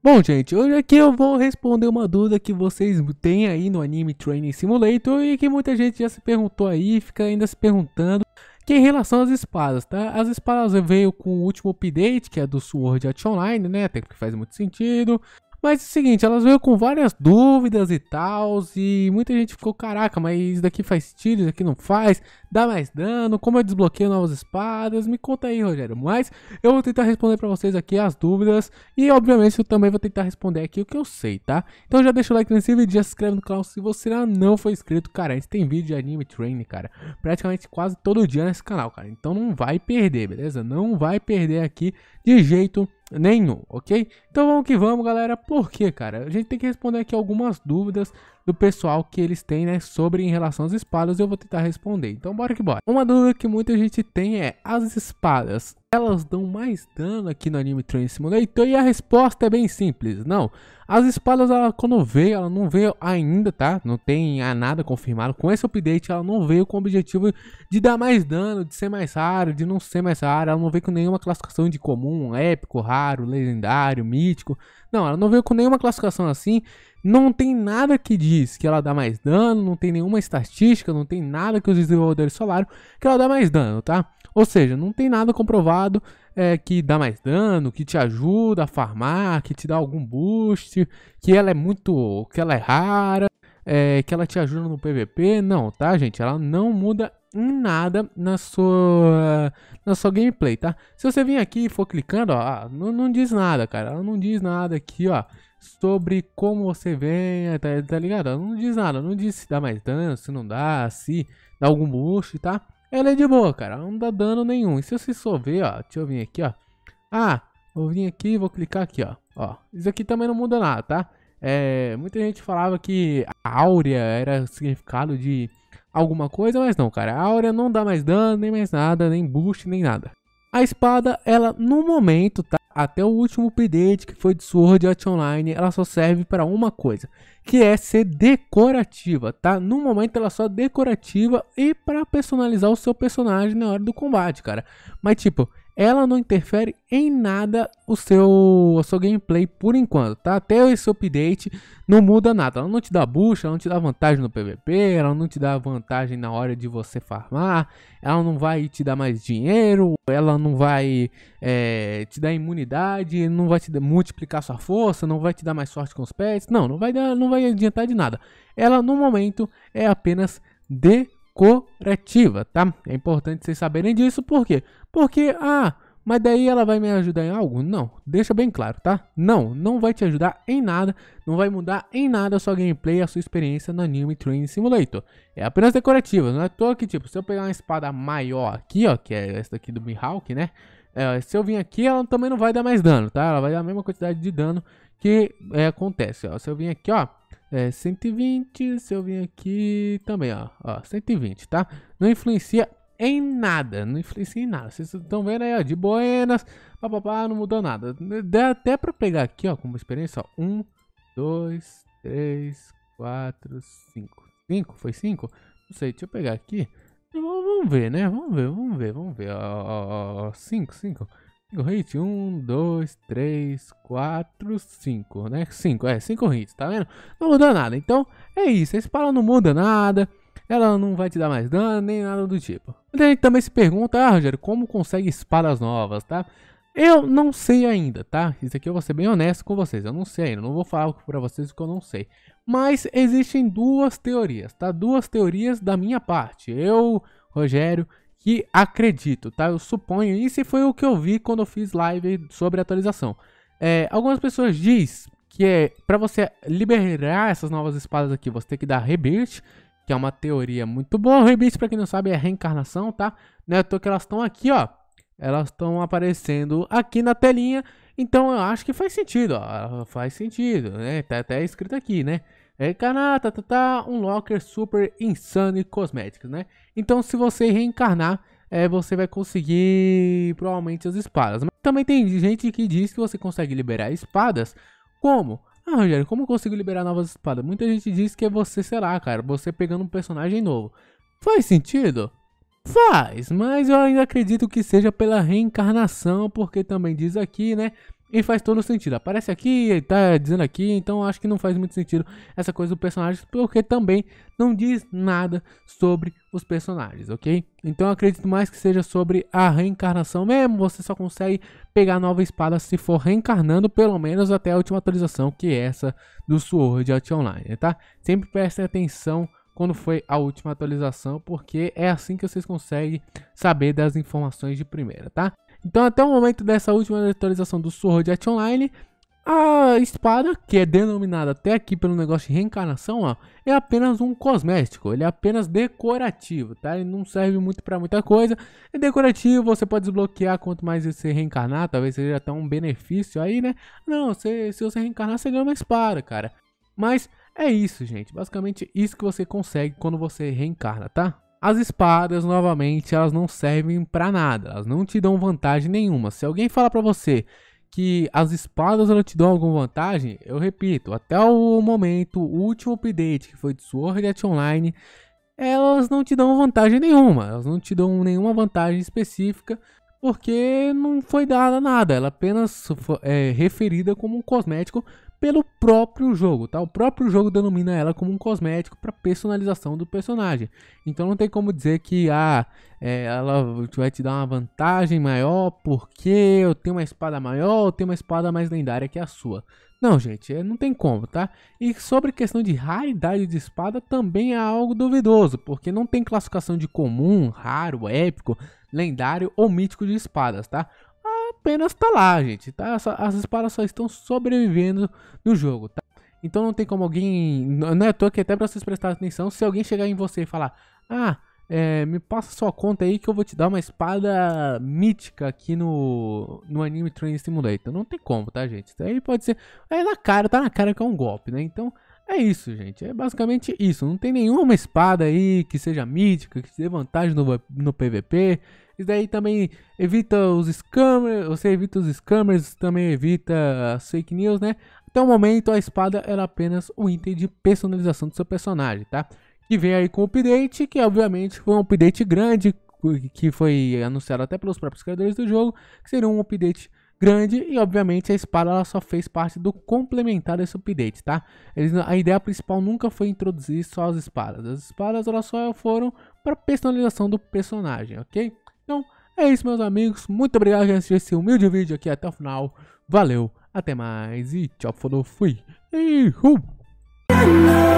Bom, gente, hoje aqui eu vou responder uma dúvida que vocês têm aí no Anime Training Simulator e que muita gente já se perguntou aí, fica ainda se perguntando, que é em relação às espadas, tá? As espadas veio com o último update, que é do Sword Art Online, né? Até que faz muito sentido. Mas é o seguinte, elas veio com várias dúvidas e tal, e muita gente ficou, caraca, mas isso daqui faz tiro, isso daqui não faz, dá mais dano, como eu desbloqueio novas espadas, me conta aí, Rogério. Mas eu vou tentar responder para vocês aqui as dúvidas, e obviamente eu também vou tentar responder aqui o que eu sei, tá? Então já deixa o like nesse vídeo, já se inscreve no canal se você ainda não foi inscrito, cara, a gente tem vídeo de anime training, cara, praticamente quase todo dia nesse canal, cara, então não vai perder, beleza? Não vai perder aqui de jeito nenhum nenhum, ok? Então vamos que vamos, galera. Por quê, cara? A gente tem que responder aqui algumas dúvidas do pessoal que eles têm, né, sobre em relação às espadas, eu vou tentar responder. Então bora que bora. Uma dúvida que muita gente tem é, as espadas, elas dão mais dano aqui no Anime Train Simulator? E a resposta é bem simples, não. As espadas, ela, quando veio, ela não veio ainda, tá? Não tem ah, nada confirmado. Com esse update, ela não veio com o objetivo de dar mais dano, de ser mais raro, de não ser mais raro. Ela não veio com nenhuma classificação de comum, épico, raro, legendário, mítico. Não, ela não veio com nenhuma classificação assim. Não tem nada que diz que ela dá mais dano, não tem nenhuma estatística, não tem nada que os desenvolvedores falaram que ela dá mais dano, tá? Ou seja, não tem nada comprovado é, que dá mais dano, que te ajuda a farmar, que te dá algum boost, que ela é muito. que ela é rara, é, que ela te ajuda no PVP. Não, tá, gente? Ela não muda em nada na sua na sua gameplay, tá? Se você vir aqui e for clicando, ó, ah, não, não diz nada, cara. Ela não diz nada aqui, ó, sobre como você vem, tá, tá ligado? Ela não diz nada, não diz se dá mais dano, se não dá, se dá algum boost, tá? Ela é de boa, cara, não dá dano nenhum. E se eu se ver, ó, deixa eu vir aqui, ó. Ah, vou vir aqui, vou clicar aqui, ó. Ó, isso aqui também não muda nada, tá? É, muita gente falava que a áurea era significado de alguma coisa, mas não, cara. A áurea não dá mais dano, nem mais nada, nem boost, nem nada. A espada, ela no momento, tá? até o último update que foi de Sword Art Online, ela só serve para uma coisa, que é ser decorativa, tá? No momento ela é só é decorativa e para personalizar o seu personagem na hora do combate, cara. Mas tipo, ela não interfere em nada o seu, o seu gameplay por enquanto, tá? Até esse update não muda nada. Ela não te dá bucha, ela não te dá vantagem no PVP, ela não te dá vantagem na hora de você farmar, ela não vai te dar mais dinheiro, ela não vai é, te dar imunidade, não vai te multiplicar sua força, não vai te dar mais sorte com os pets, não, não vai, dar, não vai adiantar de nada. Ela, no momento, é apenas de corretiva, tá? É importante vocês saberem disso, por quê? Porque, ah, mas daí ela vai me ajudar em algo? Não, deixa bem claro, tá? Não, não vai te ajudar em nada, não vai mudar em nada a sua gameplay, a sua experiência no Anime Training Simulator. É apenas decorativa, não é à toa tipo, se eu pegar uma espada maior aqui, ó, que é essa daqui do Mihawk, né? É, se eu vir aqui, ela também não vai dar mais dano, tá? Ela vai dar a mesma quantidade de dano que é, acontece, ó. Se eu vir aqui, ó, é 120, se eu vim aqui também, ó, ó, 120, tá? Não influencia em nada, não influencia em nada. Vocês estão vendo aí, ó, de buenas, papapá, não mudou nada. Dá até pra pegar aqui, ó, como experiência, ó, 1, 2, 3, 4, 5. 5? Foi 5? Não sei, deixa eu pegar aqui. Vamos ver, né? Vamos ver, vamos ver, vamos ver. Ó, ó, ó, 5, 5 hits. Um, dois, três, quatro, cinco, né? Cinco, é, cinco hits, tá vendo? Não muda nada. Então, é isso. A espada não muda nada. Ela não vai te dar mais dano, nem nada do tipo. A gente também se pergunta, ah, Rogério, como consegue espadas novas, tá? Eu não sei ainda, tá? Isso aqui eu vou ser bem honesto com vocês, eu não sei ainda, não vou falar para vocês o que eu não sei. Mas existem duas teorias, tá? Duas teorias da minha parte. Eu, Rogério, que acredito, tá? Eu suponho, isso foi o que eu vi quando eu fiz live sobre atualização. É, algumas pessoas dizem que é para você liberar essas novas espadas aqui, você tem que dar rebirth, que é uma teoria muito boa. Rebirth, para quem não sabe, é reencarnação, tá? Não é que elas estão aqui, ó. Elas estão aparecendo aqui na telinha. Então eu acho que faz sentido, ó. Faz sentido, né? Tá até escrito aqui, né? É, Kanata, tá, tá, um Locker Super insano e cosméticos, né? Então, se você reencarnar, é, você vai conseguir provavelmente as espadas. Mas também tem gente que diz que você consegue liberar espadas. Como? Ah, Rogério, como eu consigo liberar novas espadas? Muita gente diz que é você, sei lá, cara, você pegando um personagem novo. Faz sentido? Faz, mas eu ainda acredito que seja pela reencarnação, porque também diz aqui, né? E faz todo sentido. Aparece aqui, ele tá dizendo aqui, então acho que não faz muito sentido essa coisa do personagem, porque também não diz nada sobre os personagens, ok? Então acredito mais que seja sobre a reencarnação mesmo. Você só consegue pegar nova espada se for reencarnando, pelo menos até a última atualização, que é essa do Sword Art Online, tá? Sempre preste atenção quando foi a última atualização, porque é assim que vocês conseguem saber das informações de primeira, tá? Então, até o momento dessa última atualização do Sword Art Online, a espada, que é denominada até aqui pelo negócio de reencarnação, ó, é apenas um cosmético, ele é apenas decorativo, tá? Ele não serve muito para muita coisa. É decorativo, você pode desbloquear quanto mais você reencarnar, talvez seja até um benefício aí, né? Não, se, se você reencarnar, você ganha uma espada, cara. Mas é isso, gente. Basicamente isso que você consegue quando você reencarna, tá? As espadas, novamente, elas não servem para nada, elas não te dão vantagem nenhuma. Se alguém falar para você que as espadas não te dão alguma vantagem, eu repito, até o momento, o último update que foi de Sword Art Online, elas não te dão vantagem nenhuma, elas não te dão nenhuma vantagem específica, porque não foi dada nada, ela apenas é referida como um cosmético pelo próprio jogo, tá? O próprio jogo denomina ela como um cosmético para personalização do personagem. Então não tem como dizer que ah, é, ela vai te dar uma vantagem maior porque eu tenho uma espada maior ou tenho uma espada mais lendária que a sua. Não, gente, é, não tem como, tá? E sobre questão de raridade de espada também é algo duvidoso, porque não tem classificação de comum, raro, épico, lendário ou mítico de espadas, tá? apenas tá lá, gente. Tá? As espadas só estão sobrevivendo no jogo, tá? Então não tem como alguém. Não é à toa que até pra vocês prestarem atenção, se alguém chegar em você e falar, ah, é, me passa sua conta aí que eu vou te dar uma espada mítica aqui no, no Anime Train Simulator. Não tem como, tá, gente? Isso aí pode ser. É na cara, tá na cara que é um golpe, né? Então. É isso, gente. É basicamente isso. Não tem nenhuma espada aí que seja mítica, que dê vantagem no, no PVP, isso daí também evita os scammers, você evita os scammers, também evita as fake news, né? Até o momento a espada era apenas um item de personalização do seu personagem, tá? Que vem aí com o update, que obviamente foi um update grande, que foi anunciado até pelos próprios criadores do jogo, que seria um update grande e obviamente a espada ela só fez parte do complementar desse update, tá? Eles, a ideia principal nunca foi introduzir só as espadas, as espadas elas só foram para personalização do personagem, ok? É isso, meus amigos. Muito obrigado por assistir esse humilde vídeo aqui até o final. Valeu, até mais e tchau, falou, fui. E, uh!